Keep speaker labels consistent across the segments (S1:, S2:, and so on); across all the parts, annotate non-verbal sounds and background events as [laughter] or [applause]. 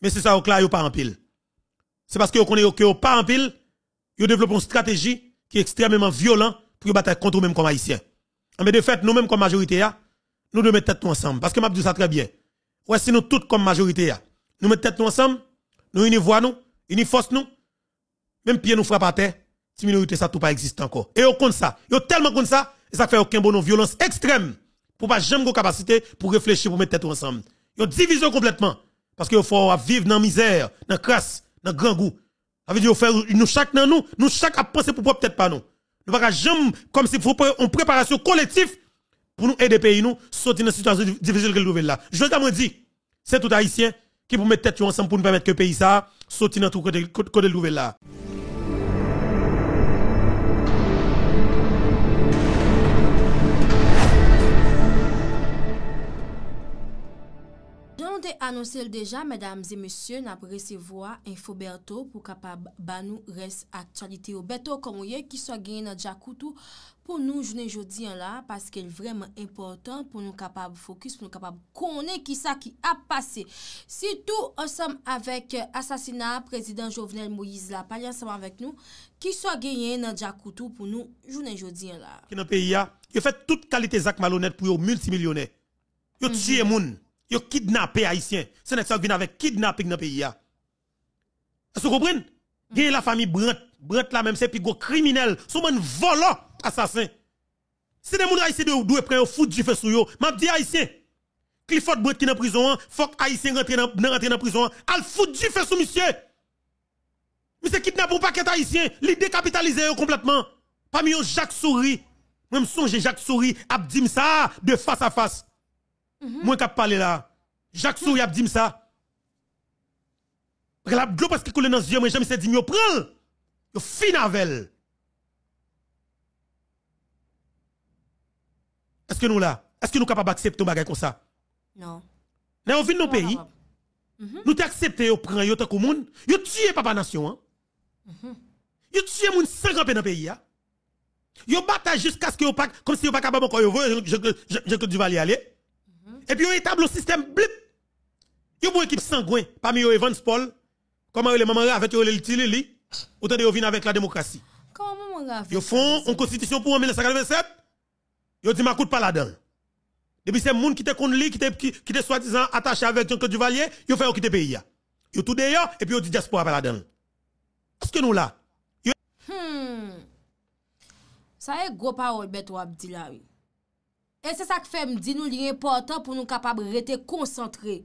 S1: Mais c'est ça, au clair, pas en pile. C'est parce que vous connaissez pas en pile, vous développez une stratégie qui est extrêmement violente pour battre contre nous-mêmes comme haïtiens. Ah, mais de fait, nous-mêmes comme majorité, nous devons mettre tête ensemble. Parce que m'a dit ça très bien. Ouais, si nous tous comme majorité, nous mettons tête nous ensemble, nous nos voix nous, unissons force nous, même pied nous frappe à terre, si minorité ça tout pas existe encore. Et au compte ça, yo tellement compte ça, et ça fait aucun bon violence extrême, pour pas jamais capacité pour réfléchir, pour mettre tête ensemble. Yo division complètement. Parce qu'il faut vivre dans la misère, dans la crasse, dans le grand goût. Ça veut faire, nous chaque dans nous, nous chaque à penser pour peut-être pas nous. Nous ne jamais, comme si faut une préparation collective pour nous aider pays nous, sortir dans la situation difficile que nous là. Je vous dit, c'est tout haïtien qui pour mettre tête ensemble pour nous permettre que le pays ça, sortir dans tout côté, côté, nouvelle là.
S2: nous annoncé déjà mesdames et messieurs n'a recevoir info Berto pour capable ba nous reste actualité au Berto comme qui soit gagné dans pour nous journée jeudi là parce qu'il est vraiment important pour nous capable focus pour nous capable connaître qui ça qui a passé surtout ensemble avec euh, assassinat président Jovenel Moïse là pas ensemble avec nous qui soit gagné dans Jakoutou pour nous journée jeudi là
S1: qui dans pays a ah, fait toute qualité zak malhonnête pour multimillionnaire yo mhm. tué moun yo kidnappé haïtien. C'est n'est ça vient avec kidnapping dans le pays. Est-ce vous comprenez? Mm. la famille Brent Brent là même c'est pigo criminel, son un volant, assassin. C'est des moun qui de doué un foot du feu sur yo. M'a dit haïtien. Clifford Brant qui en prison, faut haïtien rentre dans rentre prison, al foot du feu sur monsieur. Monsieur kidnappe un paquet haïtien, li décapitalisé complètement. Parmi eux Jacques Souris. Même songe Jacques Souris Abdim dit ça de face à face. Moi qui parle là, Jacques Souris a dit ça. Parce La glo parce qu'il coule dans les yeux, mais j'aime c'est dit, yo prend, yo fin avec Est-ce que nous là, est-ce que nous capables d'accepter un bagage comme ça? Non. Mais on vit dans nos pays, nous t'accepter, yo prend, yo tant que monde, yo tuer papa nation,
S2: hein?
S1: Yo tue moun 50 dans le pays, hein? Yo jusqu'à ce que yo pas, comme si yo pas capable encore, yo voyez, je, je, je, je, aller. Et puis, on établit le système blip. a une équipe sanguine parmi les Evans Paul, comment les mamans avec les Tilili, autant de venir avec la démocratie.
S2: Comment maman
S1: Ils font une constitution pour en 1987, ils dit ma coûte pas la dedans Depuis c'est monde qui te connu, qui te, qui, t'es soi-disant attaché avec Jean-Claude Duvalier, ils fait quitter le pays. Ils tout d'ailleurs, et puis ils dit diaspora pas là-dedans. Qu'est-ce que nous là, hmm.
S2: Ça est gros parole bête ou abdi la E se sak fem di nou li repotan pou nou kapab rete konsantre.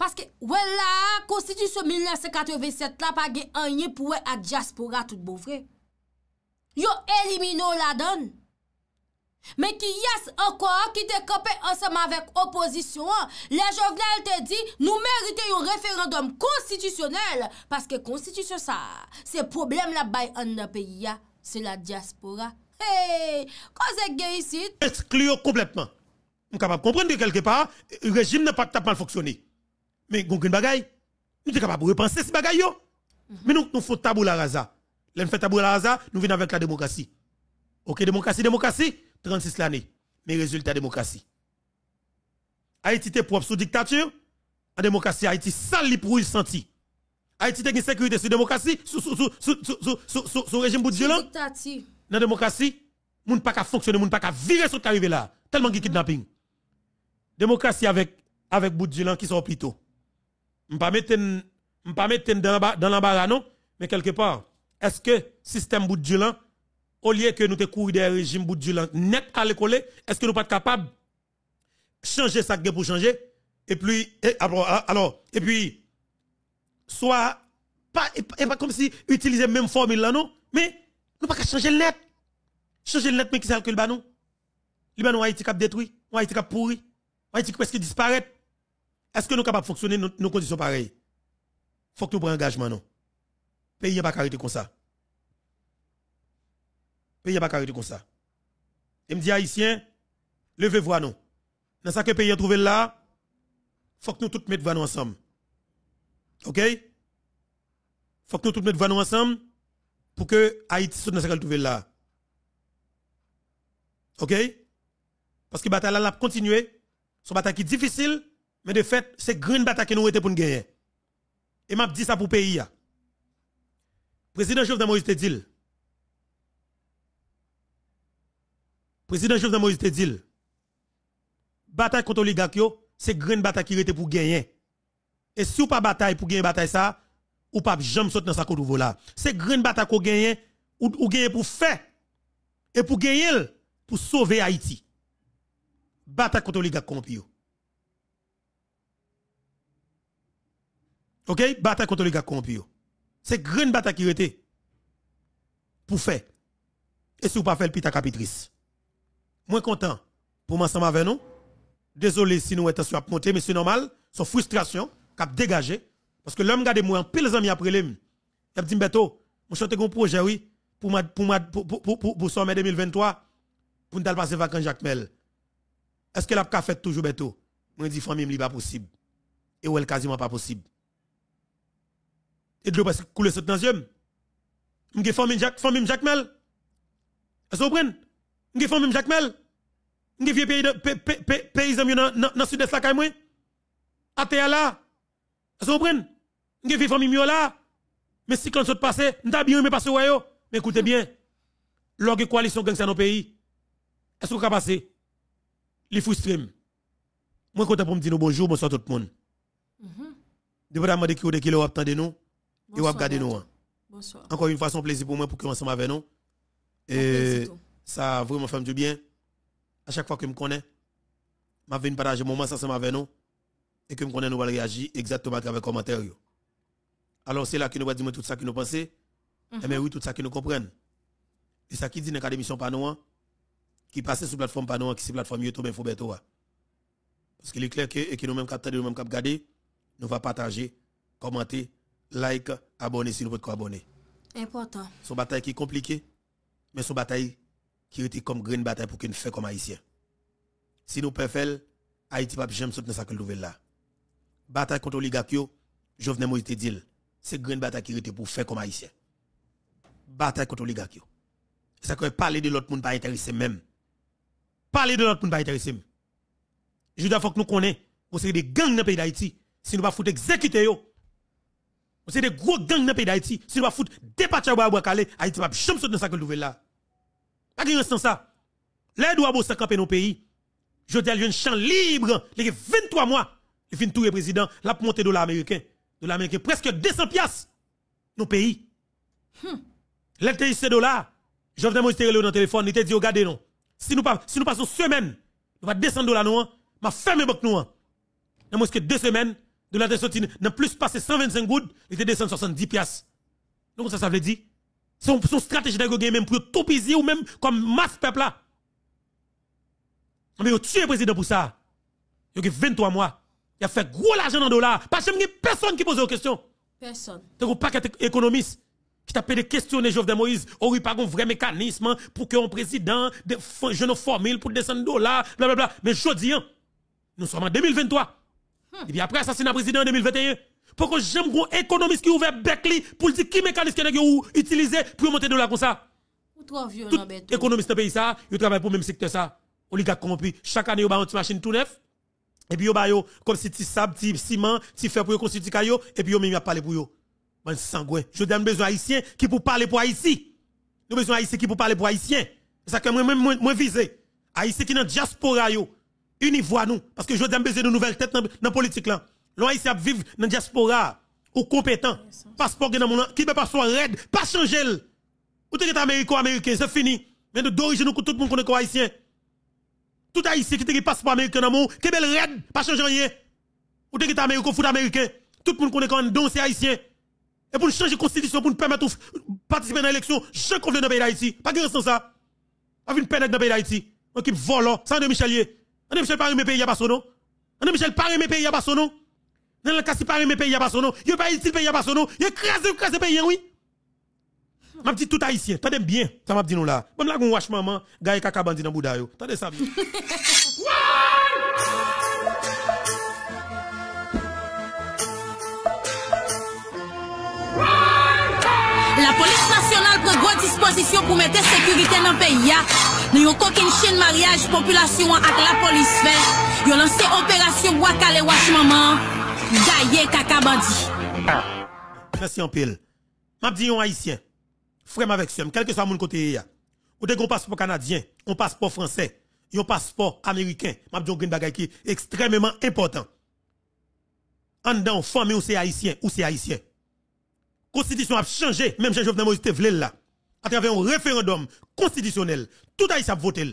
S2: Paske wè la, konstitusyon 1987 la pa gen anye pou wè a diaspora tout boufre. Yo elimino la don. Men ki yas anko, ki te kopè anseman vek oposisyon, le joknel te di nou merite yon referandom konstitusyonel. Paske konstitusyon sa, se problem la bay an de pe ya, se la diaspora. Hey, cause gay ici.
S1: Exclure complètement. On capable de comprendre que quelque part, le régime n'a pas mal fonctionné. Mais il y une bagaille. Nous sommes capables de repenser ce bagaille. Mais nous, nous faisons tabou la raza. Nous fait tabou la raza, nous venons avec la démocratie. Ok, démocratie, démocratie, 36 l'année. Mais résultat, démocratie. Haïti était propre sous dictature. En démocratie, Haïti sale pour le senti. Haïti était une sécurité sous démocratie, sous, régime bout dans la démocratie, moun pas qu'à fonctionner, moun pas qu'à virer sur arrivé là. Tellement qu'il kidnapping. Démocratie avec, avec Boudjilan qui sont plutôt. ne mettre, pas mettre dans, dans l'embarras, non? Mais quelque part, est-ce que le système Boudjilan, au lieu que nous te courir des régimes Boudjilan net à l'école, est-ce que nous pas capables changer ça pour changer? Et puis, ah ah, alors, et puis, soit, pas, et, pas comme si utiliser même formule là, non? Mais, nous pas changer net. Changez le net, mais qui c'est que le banon? Le banon Haïti cap détruit, on Haïti cap pourri, on Haïti presque disparaît. Est-ce que nous sommes capables de fonctionner dans nos conditions pareilles? Faut que nous prenions un engagement, non? Pays n'est pas carité comme ça. Pays n'est pas carité comme ça. Et me dit, haïtien, levez-vous à ah, nous. Dans ce que pays a trouvé là, faut que nous tous mettions nous ensemble. OK? Faut que nous tous mettions nous ensemble pour que Haïti soit dans ce qu'elle trouvé là. OK Parce que bataille là continuer. Son bataille qui est difficile, mais de fait, c'est grande bataille que nous été pour nous gagner. Et m'a dis ça pour pays Président Jovenel Moïse te dit. Président Jovenel Moïse te dit. Bataille contre Oligakio, c'est grande bataille qui était pour gagner. Et si ou pas bataille pour gagner bataille ça, ou pas jamais sauter dans sa de là. C'est grande bataille qu'on gagne ou, ou gagner pour faire et pour gagner pour sauver Haïti. bata contre les gars corrompus. OK? Bataille contre les gars corrompus. C'est grande bataille qui était pour faire. Et si vous ne pas faire le pita capitrice. Moins content pour m'ensemble avec nous. Désolé si nous étions la monter, mais c'est normal. Son frustration, cap dégagé. Parce que l'homme garde moi en pile amis après lui. Il a dit, Beto, je suis un projet, oui, pour, ma, pour, pour, pour, pour, pour, pour sommet 2023 pour nous passer vacances Jacques Mel. Est-ce que la fait toujours bientôt Moi dis famille c'est pas possible. Et ou elle quasiment pas possible. Et de l'eau parce que couler cette dans yeux. Je famille Jacques famille Jacques Mel. Est-ce que vous comprenez M'gé famille Jacques Mel. M'gé vieux pays paysan dans dans sud-est la moi. À là. Est-ce que vous comprenez M'gé vieux famille là. Mais si quand ça passe, m'ta ah, bien mais pas ouais Mais écoutez bien. Lorsque coalition gang dans nos pays est-ce qu'on va passé Les frustrés. Moi, content pour me dire bonjour, bonsoir tout le monde. Je mm-hmm. de remercie ou de qui vous attendez nous,
S2: et vous regardez nous.
S1: Hein. Bonsoir. Encore une fois, c'est un plaisir pour moi pour que ensemble avec nous. Et ça vraiment fait du bien. À chaque fois que je me connais, je venir partager un moment ensemble avec nous et que je connais nous réagir exactement avec les commentaires. Alors c'est là que nous allons dire tout ça que nous pensons, mais mm-hmm. eh oui, tout ça que nous comprenons. Et ça qui dit dans l'émission pas nous, hein, qui passait sur la plateforme Panon, qui sur la plateforme YouTube faut bientôt, Parce qu'il est clair que, et que nous-mêmes, quand nous même nous nous va partager, commenter, like, abonner si nous voulons abonner. Important. Son bataille qui est compliquée, mais son bataille qui était comme grande bataille pour qu'on fasse comme haïtien. Si nous préférons, Haïti va jamais soutenir cette nouvelle là. Bataille contre je venais de te dire, c'est grande bataille qui était pour faire comme haïtien. Bataille contre l'oligarchie. Ça que parler de l'autre monde pas intéressé même parler de l'autre pour ne pas intéresser. Je dois faut que nous connaissions, les des gangs dans le pays d'Haïti, si nous ne pas exécuter yo. C'est des gros gangs dans le pays d'Haïti, si nous ne pas foutre départir au bois calé, Haïti va jamais sauter dans sa nouvelle là. Pas de sens ça. L'aide doit bosser camper nos pays. Je dis à un champ libre, il y a 23 mois, il finit tout le président, la montée de l'américain, de l'américain presque 200 piastres nos pays. Hmm. de ces dollars, Jovenel Moïse dans le téléphone, il te dit, regardez non. Si nous pas, si nous passons semaine, nous va descendre là nous, m'a fermer banque nous. Dans moins que deux semaines, de la sorti, n'a plus passé 125 gouttes, il était descendu 70 piastres. Donc ça, ça veut dire, son, stratégie d'agoguer même pour tout piser ou même comme masse peuple là. Mais vous tuez le président pour ça. Il a 23 mois. Il a fait gros l'argent dans le dollar. Parce que personne qui pose aux questions. Personne. Donc, pas économiste. Je t'appelle de questionner Jovenel Moïse, on oh n'a pas un vrai mécanisme hein, pour que un président de jeune formule pour descendre dollars, blablabla. Mais je dis, hein, nous sommes en 2023. Hmm. Et puis après assassinat président en 2021, Pourquoi j'aime un économiste qui ouvre Beckley pour dire qui mécanisme il a utilisé pour monter dollars comme ça. toi, vieux, économiste dans le pays, ça, il travaille pour le même secteur, ça. Oligarque corrompu. Chaque année, il y une machine tout neuf. Et puis, il y a comme si tu sable, tu ciment, tu fais pour construire, et puis, il y parlé pour eux. Man Je donne besoin haïtien qui pour parler pour Haïti. Nous besoin haïtien qui pour parler pour haïtien. C'est ça que moi même moi, moi visé. Haïtien qui dans diaspora yo. Une voix nous parce que je donne besoin de nouvelles têtes dans la politique là. L'on haïtien vivre dans diaspora ou compétent. Passeport dans mon qui peut pas soit raide, pas changer. Ou t'es américain américain, c'est fini. Mais d'origine tout le monde connaît quoi haïtien. Tout haïtien qui passe passeport américain dans mon qui belle red, pas changer rien. Ou t'es américain foot américain. Tout le monde connaît quand don c'est haïtien et pour changer la constitution, pour nous permettre de participer à l'élection, je conviens dans le pays d'Haïti. Pas de raison ça. Avec une peine dans le pays d'Haïti. On qui volant, hein. sans de Michelier. On Michel Paris, mes pays, il a pas son nom. On Michel Paris, mes pays, il n'y a pas son nom. Dans le cas, si Paris, mes pays, il n'y a pas son nom. Il n'y a pas ici, pays, il n'y a pas son nom. Il crase, crase, pays, oui. Je dis tout haïtien, t'as bien, ça m'a dit nous là. Bon là, on wash maman, gars, caca bandit dans Bouddha, t'as ça bien.
S2: [laughs] national prend grande disposition pour mettre sécurité dans le pays. Nous avons une chaîne mariage, population avec la police fait. Ils ont lancé opération Wakale Wash Maman. Gaye
S1: Kakabandi. Merci en pile. M'a dit haïtiens, haïtien. Frère avec somme, quel que soit mon côté. Ou des un passeport canadien, un passeport français, un passeport américain. M'a dit un green bagay qui extrêmement important. En dedans, famille ou c'est haïtien ou c'est haïtien constitution a changé, même si Jovenel Moïse te là, à travers un référendum constitutionnel, tout Haïti a voté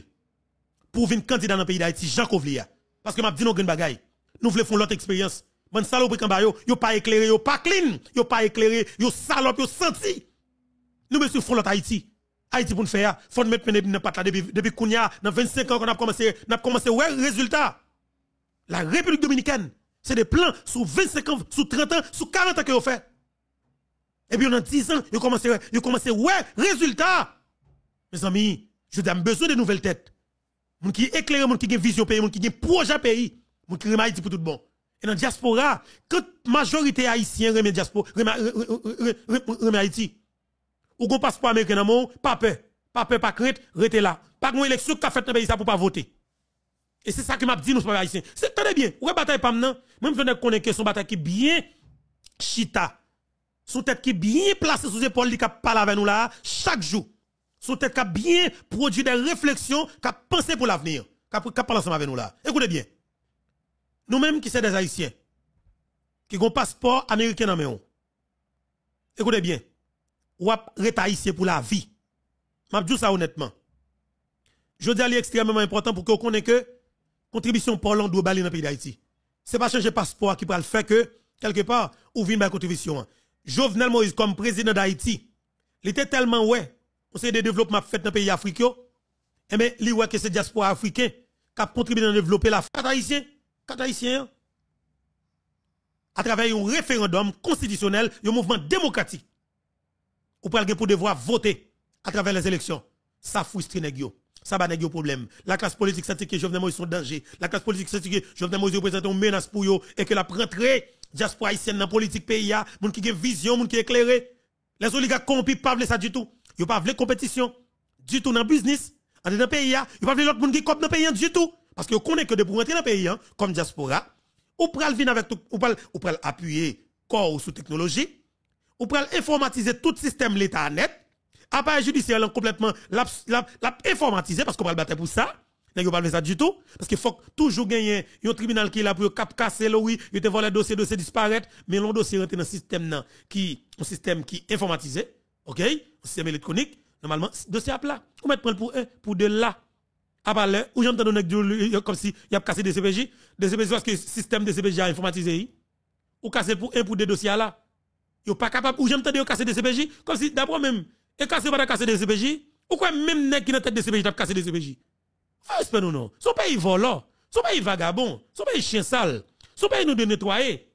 S1: pour venir candidat dans le pays d'Haïti, Jean Covlia. Parce que m'a dit nos grandes bagailles. Nous voulons faire l'autre expérience. Bon salope kambayo, yo pas éclairé, yo pas clean, yo pas éclairé, yo salope, yo senti. Nous monsieur faisons l'autre Haïti. Haïti pour nous faire, faut mettre dans là, depuis Kounia, dans 25 ans qu'on a commencé, a commencé ouais résultat. La République dominicaine, c'est des plans sur 25 ans, sur 30 ans, sur 40 ans que vous fait. Et puis, dans 10 ans, ils commencé à dire « ouais, résultat. Mes amis, je dis, besoin de nouvelles têtes. Moun qui éclaire, moun qui a vision pays, vous qui a projet pays, vous qui remet pour tout le monde. Et dans la diaspora, quand la majorité haïtienne remet diaspora, Haïti, ou qu'on pas américain dans mon, pas peur, pas peur, pas crainte, restez là. Pas une élection qui a fait dans le pays ça pour pas voter. Et c'est ça que m'a dit nous pas haïtiens. C'est très bien. Ou bataille pas maintenant, même je on connaît que son bataille qui est bien chita sous tête qui est bien placée sous épaule qui parlent avec nous là chaque jour sous tête qui a bien produit des réflexions qui pensent pour l'avenir qui parle ensemble avec nous là écoutez bien nous mêmes qui sommes des haïtiens qui ont un passeport américain en main écoutez bien ou est haïtien pour la vie m'a dit ça honnêtement je dis c'est extrêmement important pour que vous connaissiez que contribution pour l'on doit dans le pays d'Haïti. Ce n'est pas changer passeport qui peut le faire que, quelque part, ou vient ma contribution. Hein. Jovenel Moïse comme président d'Haïti, il était tellement ouais, on sait des développements faits dans le pays africain. et eh bien, il ouais que c'est diaspora africaine qui a contribué à développer la France haïtienne, haïtien, à travers un référendum constitutionnel, un mouvement démocratique, ou pour devoir voter à travers les élections. Ça frustre les ça va un problème. La classe politique sentit que Jovenel Moïse sont danger. La classe politique sentit que Jovenel Moïse représente une menace pour eux et que la rentrée diaspora haïtienne dans politique pays a, gens qui une vision, gens qui éclairé. Les oligarques corrompus pas veulent ça du tout. Yo pas veulent compétition du tout dans le business, en ne pays a, yo pas veulent l'autre qui copie dans pays hein, du tout parce que connaissent que de pour dans le pays hein, comme diaspora, ou pral venir avec ou pral ou appuyer corps sous technologie, ou pral informatiser tout système l'état net. Appareil judiciaire complètement l'informatiser informatisé parce qu'on va le battre pour ça. Nèg pas de ça du tout parce qu'il faut toujours gagner un tribunal qui est là pour cap casser le oui, il te les dossier dossier disparaître, mais l'on dossier rentre dans système qui un système qui informatisé, OK, un système électronique, normalement dossier à plat. On met prendre pour un pour deux, là Après, ou j'entends comme si il a cassé des CPJ, des CPJ parce que le système des CPJ a informatisé. Ou casser pour un pour deux dossiers là. Yo pas capable ou j'entends de casser des CPJ comme si d'abord même et casser pas casser des CPJ ou quoi même nèg qui dans tête des CPJ a cassé des CPJ. Respect nous non. Son pays volant, son pays vagabond, son pays chien sale, son pays nous de nettoyer.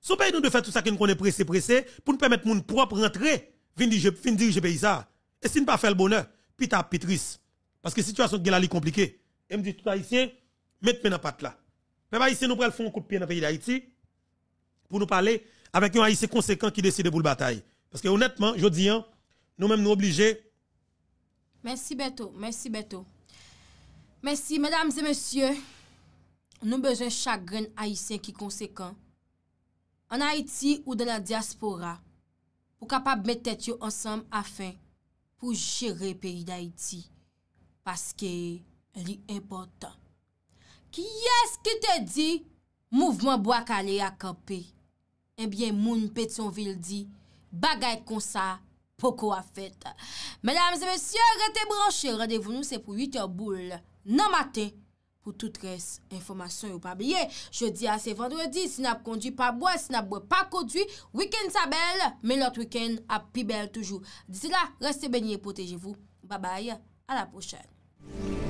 S1: Son pays nous de faire tout ça qu'on connaît pressé pressé pour nous permettre nous propre rentrer, vin je pays ça. Et si ne pas faire le bonheur, pita pitris. Parce que situation qui est compliquée. Et me dit tout haïtien, mettez-moi dans patte là. Mais haïtien nous prenons le un coup de pied dans le pays d'Haïti pour nous parler avec un haïtien conséquent qui décide pour la bataille. Parce que honnêtement, je dis, hein, nous-mêmes nous obligés.
S2: Merci Beto, merci Beto. Mèsi, mèdames et mèsyè, nou bezè chagren haïsyen ki konsekant. An Haïti ou de la diaspora, pou kapab mèd tèt yo ansam afen pou jere peyi d'Haïti. Paske, li important. Ki yè s ki te di, mouvment boak ale akapè. Ebyen eh moun pet son vil di, bagay kon sa, poko a fèt. Mèdames et mèsyè, rete branche, radevounou se pou 8 e boule. nan maten pou tout res informasyon yo pabliye. Je di a se vendredi, si nap kondi pa bwe, si nap bwe pa kondi, wikend sa bel, men lot wikend ap pi bel toujou. Disi la, reste benye, poteje vou. Babay, a la pochere.